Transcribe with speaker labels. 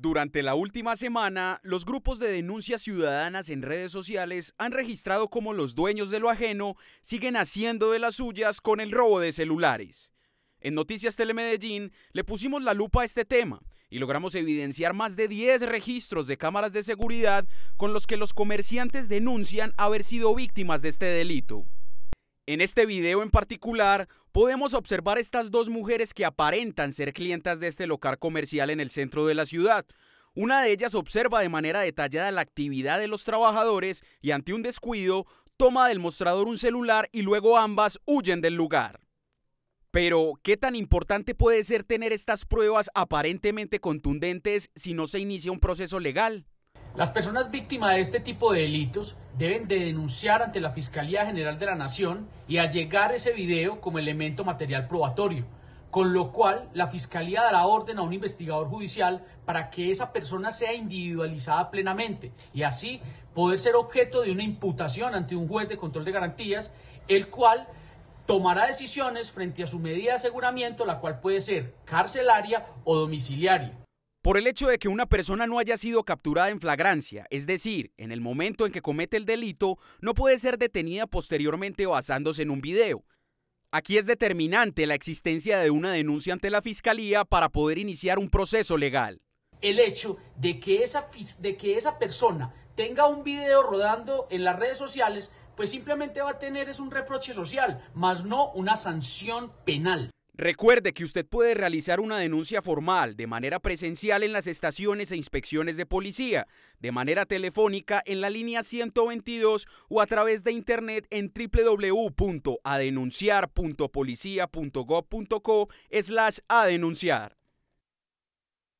Speaker 1: Durante la última semana, los grupos de denuncias ciudadanas en redes sociales han registrado cómo los dueños de lo ajeno siguen haciendo de las suyas con el robo de celulares. En Noticias Telemedellín le pusimos la lupa a este tema y logramos evidenciar más de 10 registros de cámaras de seguridad con los que los comerciantes denuncian haber sido víctimas de este delito. En este video en particular, Podemos observar estas dos mujeres que aparentan ser clientas de este local comercial en el centro de la ciudad. Una de ellas observa de manera detallada la actividad de los trabajadores y ante un descuido toma del mostrador un celular y luego ambas huyen del lugar. Pero, ¿qué tan importante puede ser tener estas pruebas aparentemente contundentes si no se inicia un proceso legal? Las personas víctimas de este tipo de delitos
Speaker 2: deben de denunciar ante la Fiscalía General de la Nación y allegar ese video como elemento material probatorio, con lo cual la Fiscalía dará orden a un investigador judicial para que esa persona sea individualizada plenamente y así poder ser objeto de una imputación ante un juez de control de garantías, el cual tomará decisiones
Speaker 1: frente a su medida de aseguramiento, la cual puede ser carcelaria o domiciliaria. Por el hecho de que una persona no haya sido capturada en flagrancia, es decir, en el momento en que comete el delito, no puede ser detenida posteriormente basándose en un video. Aquí es determinante la existencia de una denuncia ante la Fiscalía para poder iniciar un proceso legal.
Speaker 2: El hecho de que esa, de que esa persona tenga un video rodando en las redes sociales, pues simplemente va a tener es un reproche social, más no una sanción
Speaker 1: penal. Recuerde que usted puede realizar una denuncia formal de manera presencial en las estaciones e inspecciones de policía, de manera telefónica en la línea 122 o a través de internet en www.adenunciar.policia.gov.co slash a denunciar.